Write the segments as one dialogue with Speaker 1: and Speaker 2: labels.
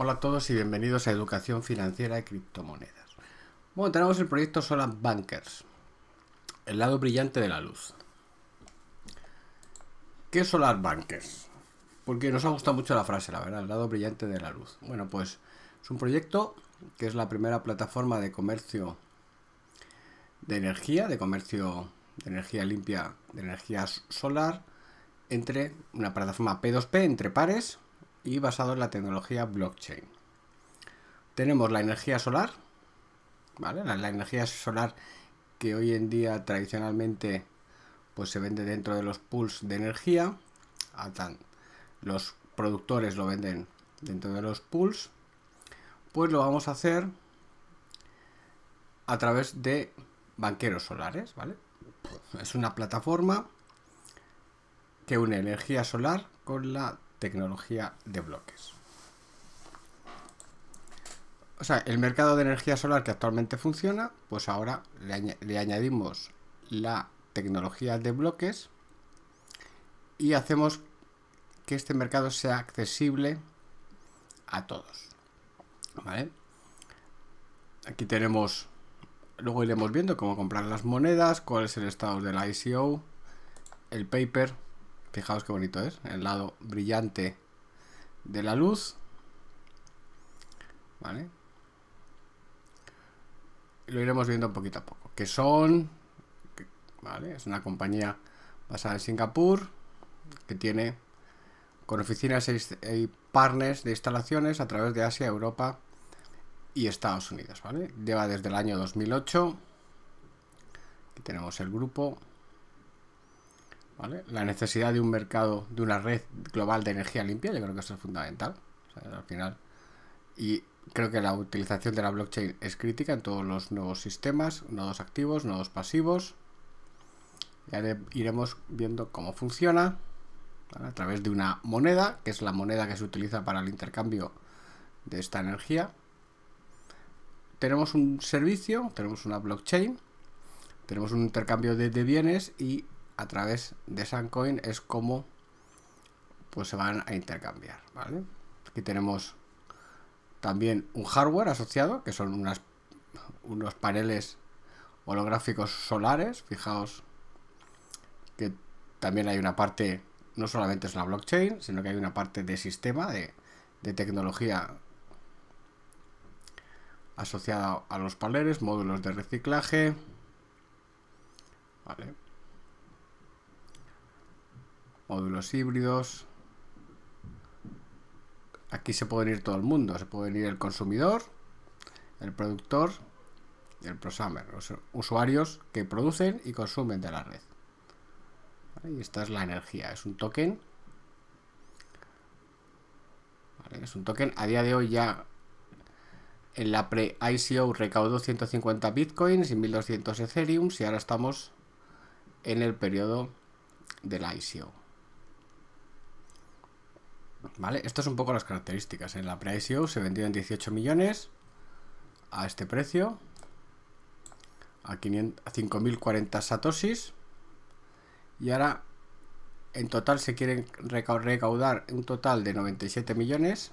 Speaker 1: Hola a todos y bienvenidos a Educación Financiera y Criptomonedas. Bueno, tenemos el proyecto Solar Bankers, el lado brillante de la luz. ¿Qué es Solar Bankers? Porque nos ha gustado mucho la frase, la verdad, el lado brillante de la luz. Bueno, pues es un proyecto que es la primera plataforma de comercio de energía, de comercio de energía limpia, de energía solar, entre una plataforma P2P, entre pares, y basado en la tecnología blockchain. Tenemos la energía solar, La, energía solar que hoy en día tradicionalmente pues se vende dentro de los pools de energía. Ah, los productores lo venden dentro de los pools. Pues lo vamos a hacer a través de banqueros solares, ¿vale? Es una plataforma que une energía solar con la tecnología de bloques. O sea, el mercado de energía solar que actualmente funciona, pues ahora le, añadimos la tecnología de bloques y hacemos que este mercado sea accesible a todos. Aquí tenemos, luego iremos viendo cómo comprar las monedas, cuál es el estado de la ICO, el paper, Fijaos qué bonito es. El lado brillante de la luz. ¿Vale? Lo iremos viendo poquito a poco. Que son... ¿Vale? Es una compañía basada en Singapur que tiene con oficinas y partners de instalaciones a través de Asia, Europa y Estados Unidos, Lleva desde el año 2008. Aquí tenemos el grupo, la necesidad de un mercado, de una red global de energía limpia, yo creo que eso es fundamental. al final. Y creo que la utilización de la blockchain es crítica en todos los nuevos sistemas, nodos activos, nodos pasivos. Ya iremos viendo cómo funciona a través de una moneda, que es la moneda que se utiliza para el intercambio de esta energía. Tenemos un servicio, tenemos una blockchain, tenemos un intercambio de bienes y a través de Suncoin es como pues se van a intercambiar, Aquí tenemos también un hardware asociado, que son unas, unos paneles holográficos solares, fijaos que también hay una parte, no solamente es la blockchain, sino que hay una parte de sistema, de, tecnología asociada a los paneles, módulos de reciclaje, ¿vale? módulos híbridos. Aquí se puede ir todo el mundo, se puede ir el consumidor, el productor y el prosumer, los usuarios que producen y consumen de la red. Y esta es la energía, es un token. Es un token, a día de hoy ya en la pre-ICO recaudó 150 bitcoins y 1200 ethereum y ahora estamos en el periodo de la ICO. ¿Vale? Estas son un poco las características. En la pre se se vendieron 18 millones a este precio, a 5.040 satosis. Y ahora en total se quieren recaudar un total de 97 millones.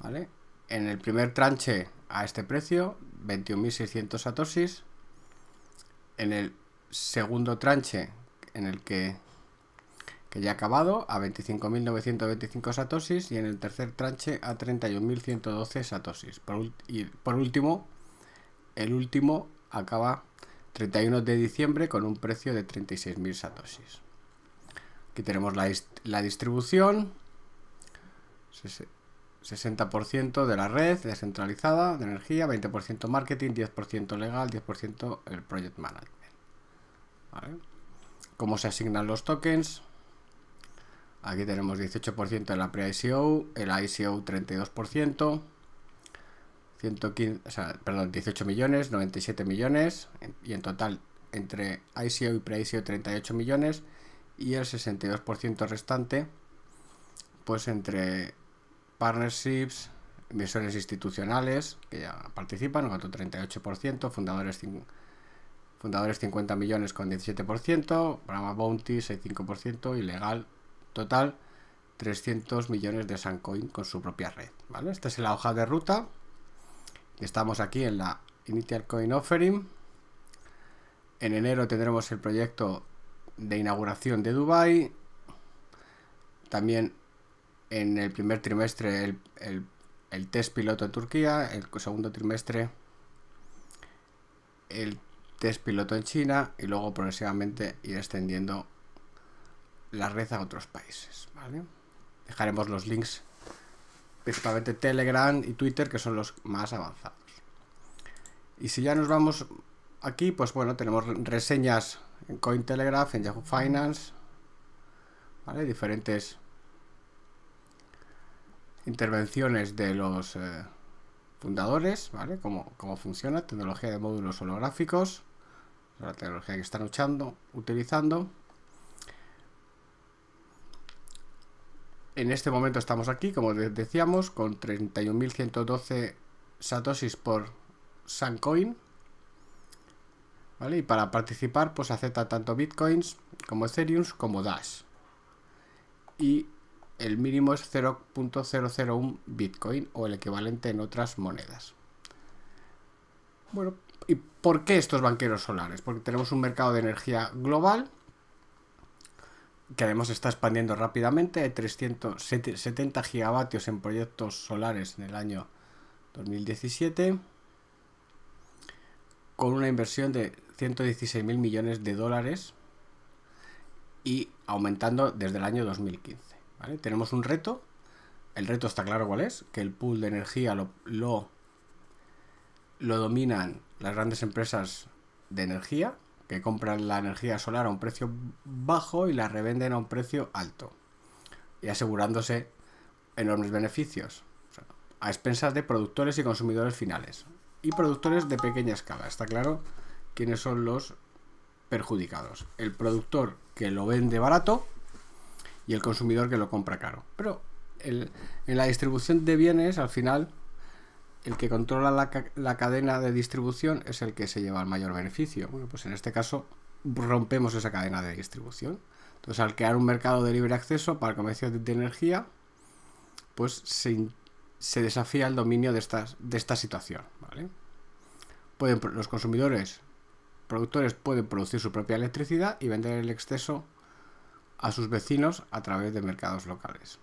Speaker 1: ¿Vale? En el primer tranche a este precio, 21.600 satoshis. En el segundo tranche en el que que ya ha acabado, a 25.925 satoshis y en el tercer tranche a 31.112 satoshis. Por, y por último, el último acaba 31 de diciembre con un precio de 36.000 satoshis. Aquí tenemos la, distribución, 60% de la red descentralizada de energía, 20% marketing, 10% legal, 10% el project management. ¿Cómo se asignan los tokens? Aquí tenemos 18% de la pre-ICO, el ICO 32%, perdón, 18 millones, 97 millones, y en total entre ICO y pre-ICO 38 millones, y el 62% restante, pues entre partnerships, inversores institucionales, que ya participan, 38%, fundadores, fundadores 50 millones con 17%, programa bounty 65%, y legal Total, 300 millones de Sancoin con su propia red. Esta es la hoja de ruta. Estamos aquí en la Initial Coin Offering. En enero tendremos el proyecto de inauguración de Dubai. También en el primer trimestre el, el test piloto en Turquía. El segundo trimestre el test piloto en China. Y luego progresivamente ir extendiendo la red a otros países, Dejaremos los links, principalmente Telegram y Twitter, que son los más avanzados. Y si ya nos vamos aquí, pues bueno, tenemos reseñas en Cointelegraph, en Yahoo Finance, ¿vale? Diferentes intervenciones de los eh, fundadores, ¿vale? Cómo, cómo funciona, tecnología de módulos holográficos, la tecnología que están luchando, utilizando. En este momento estamos aquí, como decíamos, con 31.112 satosis por Suncoin. ¿Vale? Y para participar, pues acepta tanto bitcoins como Ethereum como Dash. Y el mínimo es 0.001 bitcoin o el equivalente en otras monedas. Bueno, ¿y por qué estos banqueros solares? Porque tenemos un mercado de energía global que además está expandiendo rápidamente, 370 gigavatios en proyectos solares en el año 2017, con una inversión de 116 mil millones de dólares y aumentando desde el año 2015. Tenemos un reto, el reto está claro cuál es, que el pool de energía lo, lo dominan las grandes empresas de energía, que compran la energía solar a un precio bajo y la revenden a un precio alto, y asegurándose enormes beneficios, a expensas de productores y consumidores finales, y productores de pequeña escala. Está claro quiénes son los perjudicados. El productor que lo vende barato y el consumidor que lo compra caro. Pero en la distribución de bienes, al final, el que controla la, cadena de distribución es el que se lleva el mayor beneficio. pues en este caso rompemos esa cadena de distribución. Entonces, al crear un mercado de libre acceso para el comercio de, energía, pues se, se, desafía el dominio de, de esta situación. Pueden, los consumidores, productores, pueden producir su propia electricidad y vender el exceso a sus vecinos a través de mercados locales.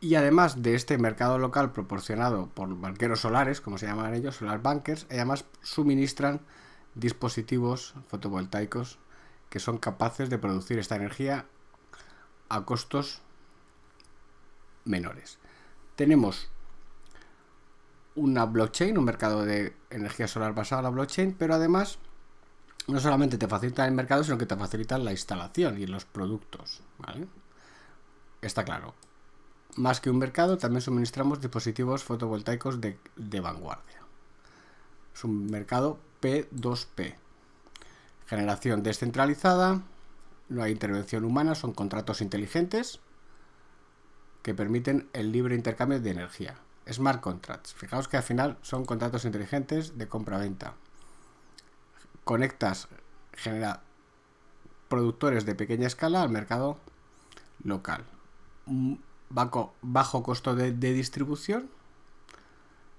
Speaker 1: Y además de este mercado local proporcionado por banqueros solares, como se llaman ellos, solar bankers, además suministran dispositivos fotovoltaicos que son capaces de producir esta energía a costos menores. Tenemos una blockchain, un mercado de energía solar basada en la blockchain, pero además no solamente te facilita el mercado, sino que te facilitan la instalación y los productos. Está claro. Más que un mercado, también suministramos dispositivos fotovoltaicos de, vanguardia. Es un mercado P2P. Generación descentralizada, no hay intervención humana, son contratos inteligentes que permiten el libre intercambio de energía. Smart contracts. Fijaos que al final son contratos inteligentes de compra-venta. Conectas genera productores de pequeña escala al mercado local. Mm, bajo, costo de, de distribución.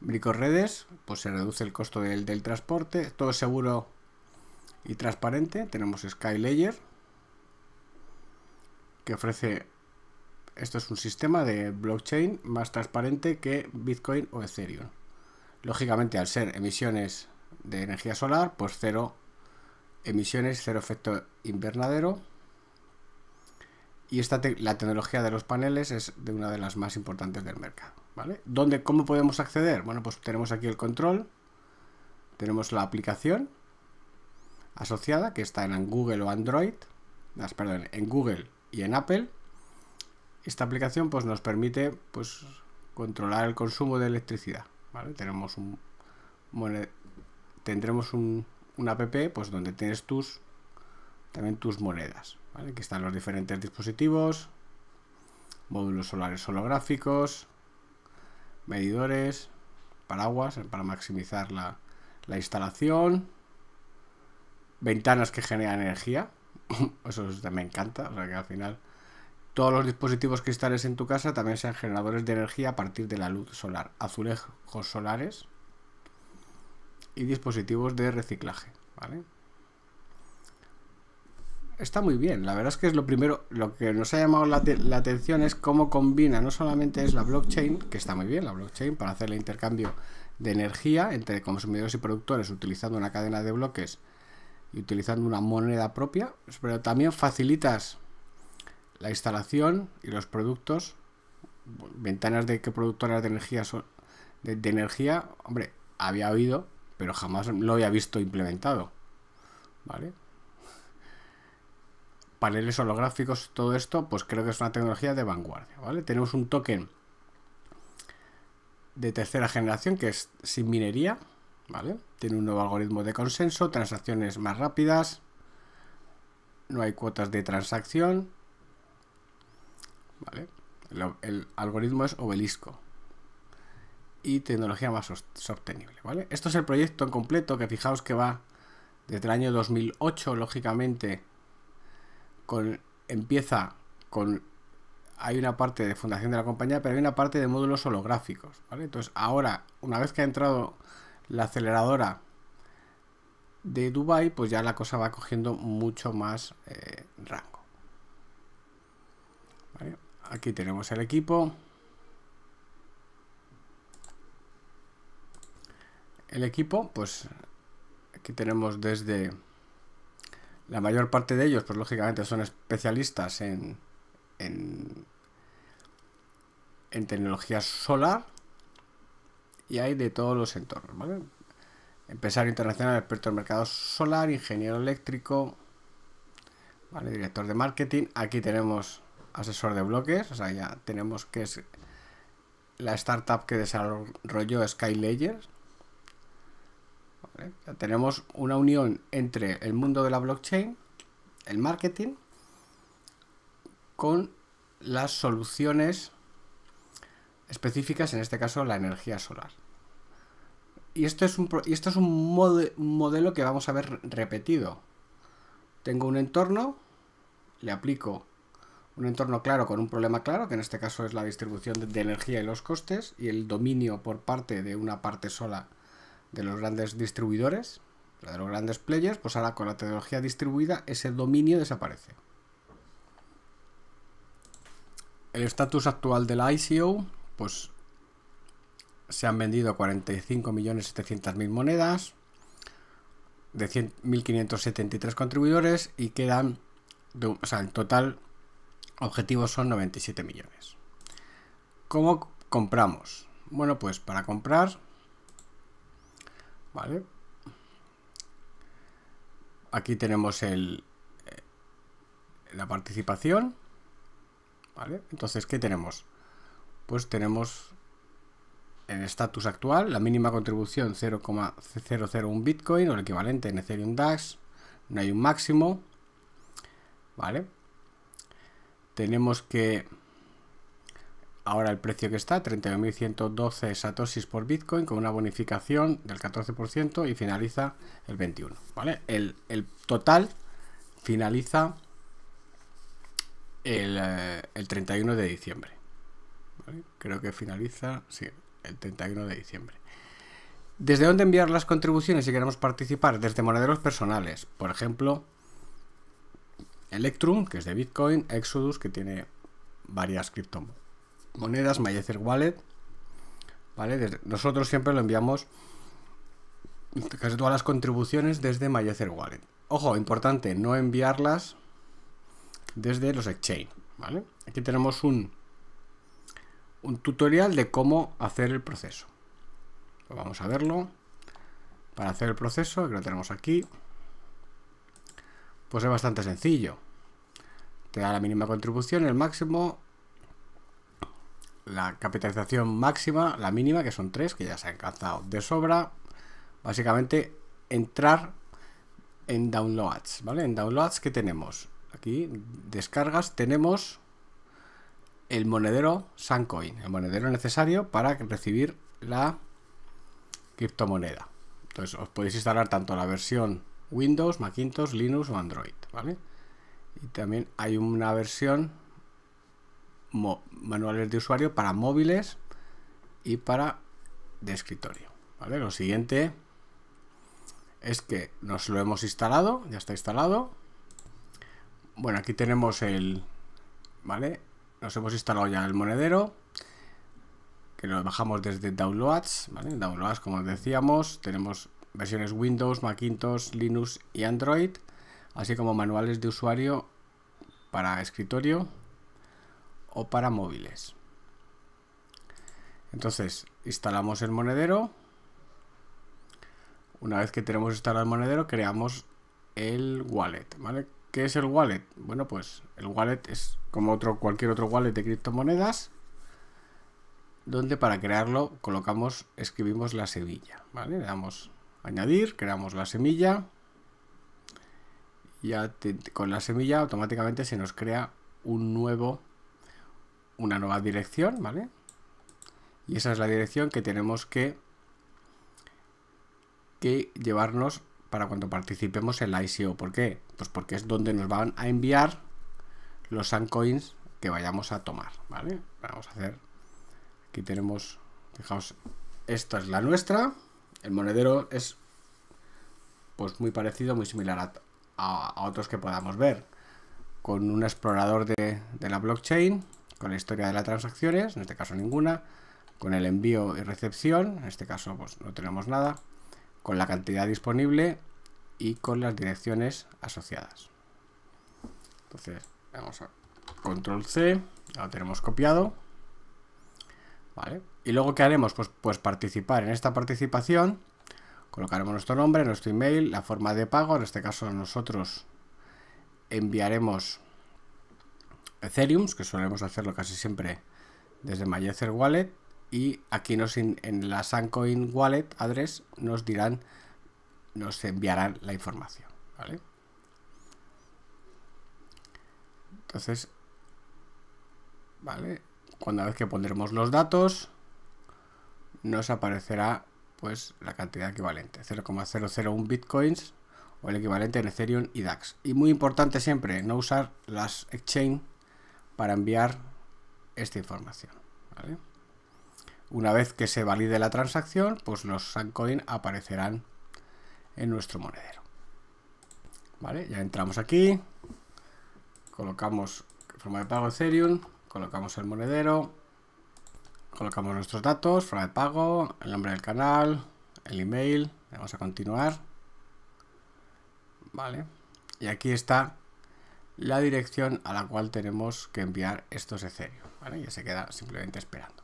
Speaker 1: redes pues se reduce el costo del, del transporte, todo seguro y transparente. Tenemos SkyLayer, que ofrece, esto es un sistema de blockchain más transparente que Bitcoin o Ethereum. Lógicamente, al ser emisiones de energía solar, pues cero emisiones, cero efecto invernadero. Y la tecnología de los paneles es de una de las más importantes del mercado. ¿vale? ¿Dónde, ¿Cómo podemos acceder? Bueno, pues tenemos aquí el control, tenemos la aplicación asociada que está en Google o Android, perdón, en Google y en Apple. Esta aplicación pues, nos permite pues, controlar el consumo de electricidad. Tenemos un, tendremos un, un app pues, donde tienes tus también tus monedas. ¿vale? Aquí están los diferentes dispositivos, módulos solares holográficos, medidores, paraguas para maximizar la, instalación, ventanas que generan energía, eso me encanta, o sea que al final todos los dispositivos que en tu casa también sean generadores de energía a partir de la luz solar, azulejos solares y dispositivos de reciclaje, ¿vale? está muy bien. La verdad es que es lo primero, lo que nos ha llamado la, atención es cómo combina, no solamente es la blockchain, que está muy bien la blockchain para hacer el intercambio de energía entre consumidores y productores utilizando una cadena de bloques y utilizando una moneda propia, pero también facilitas la instalación y los productos, ventanas de que productores de energía son, de, energía, hombre, había oído, pero jamás lo había visto implementado. ¿Vale? paneles holográficos, todo esto, pues creo que es una tecnología de vanguardia, ¿vale? Tenemos un token de tercera generación que es sin minería, ¿vale? Tiene un nuevo algoritmo de consenso, transacciones más rápidas, no hay cuotas de transacción, ¿vale? El, algoritmo es obelisco y tecnología más sostenible, ¿vale? Esto es el proyecto en completo que fijaos que va desde el año 2008, lógicamente, empieza con... Hay una parte de fundación de la compañía, pero hay una parte de módulos holográficos. Entonces, ahora, una vez que ha entrado la aceleradora de Dubai, pues ya la cosa va cogiendo mucho más eh, rango. Aquí tenemos el equipo. El equipo, pues aquí tenemos desde la mayor parte de ellos, pues lógicamente son especialistas en, en, en tecnología solar y hay de todos los entornos, ¿vale? Empresario internacional, experto en mercado solar, ingeniero eléctrico, Director de marketing. Aquí tenemos asesor de bloques, o sea, ya tenemos que es la startup que desarrolló Sky ¿eh? tenemos una unión entre el mundo de la blockchain, el marketing, con las soluciones específicas, en este caso la energía solar. Y esto es un, modelo que vamos a ver repetido. Tengo un entorno, le aplico un entorno claro con un problema claro, que en este caso es la distribución de energía y los costes, y el dominio por parte de una parte sola de los grandes distribuidores, de los grandes players, pues ahora con la tecnología distribuida ese dominio desaparece. El estatus actual de la ICO, pues se han vendido 45.700.000 monedas de 1.573 contribuidores y quedan, o sea, en total objetivos son 97 millones. ¿Cómo compramos? Bueno, pues para comprar ¿vale? Aquí tenemos el, eh, la participación, ¿vale? Entonces, ¿qué tenemos? Pues tenemos el estatus actual, la mínima contribución 0,001 Bitcoin o el equivalente en Ethereum DAX, no hay un máximo, ¿vale? Tenemos que ahora el precio que está, 31.112 satosis por Bitcoin con una bonificación del 14% y finaliza el 21. ¿vale? El, total finaliza el, 31 eh, de diciembre. Creo que finaliza, sí, el 31 de diciembre. ¿Desde dónde enviar las contribuciones si queremos participar? Desde monederos personales. Por ejemplo, Electrum, que es de Bitcoin, Exodus, que tiene varias criptomonedas monedas MyEtherWallet Wallet. ¿Vale? nosotros siempre lo enviamos casi todas las contribuciones desde MyEther Wallet. Ojo, importante, no enviarlas desde los exchange. Aquí tenemos un, un tutorial de cómo hacer el proceso. Pues vamos a verlo. Para hacer el proceso, que lo tenemos aquí, pues es bastante sencillo. Te da la mínima contribución, el máximo, la capitalización máxima, la mínima, que son tres, que ya se ha alcanzado de sobra. Básicamente, entrar en downloads, ¿vale? En downloads, que tenemos? Aquí, descargas, tenemos el monedero Sancoin, el monedero necesario para recibir la criptomoneda. Entonces, os podéis instalar tanto la versión Windows, Macintosh, Linux o Android, ¿vale? Y también hay una versión manuales de usuario para móviles y para de escritorio. ¿vale? Lo siguiente es que nos lo hemos instalado, ya está instalado. Bueno, aquí tenemos el... ¿vale? Nos hemos instalado ya el monedero, que lo bajamos desde Downloads. Downloads, como decíamos, tenemos versiones Windows, Macintosh, Linux y Android, así como manuales de usuario para escritorio o para móviles. Entonces, instalamos el monedero. Una vez que tenemos instalado el monedero, creamos el wallet, ¿Qué es el wallet? Bueno, pues el wallet es como otro, cualquier otro wallet de criptomonedas, donde para crearlo colocamos, escribimos la semilla, Le damos añadir, creamos la semilla. Ya con la semilla automáticamente se nos crea un nuevo una nueva dirección, ¿vale? Y esa es la dirección que tenemos que, llevarnos para cuando participemos en la ICO. ¿Por qué? Pues porque es donde nos van a enviar los coins que vayamos a tomar, ¿vale? Vamos a hacer... Aquí tenemos... Fijaos, esta es la nuestra. El monedero es pues muy parecido, muy similar a, otros que podamos ver. Con un explorador de la blockchain, con la historia de las transacciones, en este caso ninguna, con el envío y recepción, en este caso pues no tenemos nada, con la cantidad disponible y con las direcciones asociadas. Entonces, vamos a control C, ya lo tenemos copiado. ¿Vale? Y luego, ¿qué haremos? Pues, pues participar en esta participación. Colocaremos nuestro nombre, nuestro email, la forma de pago. En este caso, nosotros enviaremos Ethereum, que solemos hacerlo casi siempre desde MyEtherWallet Wallet. Y aquí nos en la Suncoin Wallet address nos dirán, nos enviarán la información. Entonces, ¿vale? Cuando vez que pondremos los datos, nos aparecerá pues la cantidad equivalente, 0,001 bitcoins o el equivalente en Ethereum y DAX. Y muy importante siempre, no usar las exchange para enviar esta información. Una vez que se valide la transacción, pues los Sancoin aparecerán en nuestro monedero. ¿Vale? Ya entramos aquí, colocamos forma de pago Ethereum, colocamos el monedero, colocamos nuestros datos, forma de pago, el nombre del canal, el email, vamos a continuar. Vale, y aquí está la dirección a la cual tenemos que enviar estos de ¿vale? Ya se queda simplemente esperando.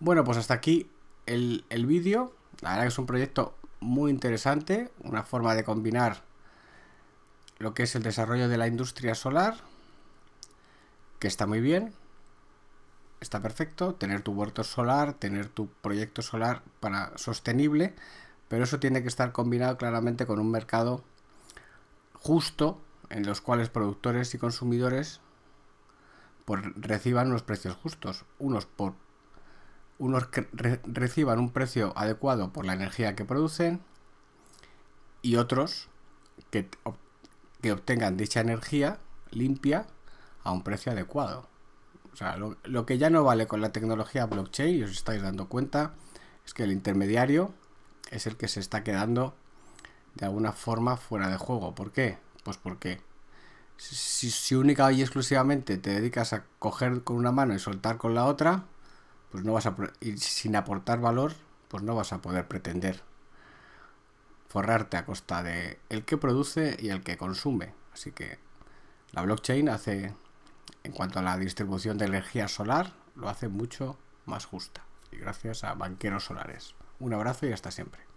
Speaker 1: Bueno, pues hasta aquí el, vídeo. La verdad es un proyecto muy interesante, una forma de combinar lo que es el desarrollo de la industria solar, que está muy bien, está perfecto, tener tu huerto solar, tener tu proyecto solar para sostenible, pero eso tiene que estar combinado claramente con un mercado justo en los cuales productores y consumidores pues, reciban unos precios justos, unos por unos que reciban un precio adecuado por la energía que producen y otros que, obtengan dicha energía limpia a un precio adecuado. O sea, lo, lo, que ya no vale con la tecnología blockchain, y os estáis dando cuenta, es que el intermediario es el que se está quedando de alguna forma fuera de juego. ¿Por qué? Pues porque si, única y exclusivamente te dedicas a coger con una mano y soltar con la otra, pues no vas a sin aportar valor, pues no vas a poder pretender forrarte a costa de el que produce y el que consume. Así que la blockchain hace en cuanto a la distribución de energía solar, lo hace mucho más justa. Y gracias a banqueros solares. Un abrazo y hasta siempre.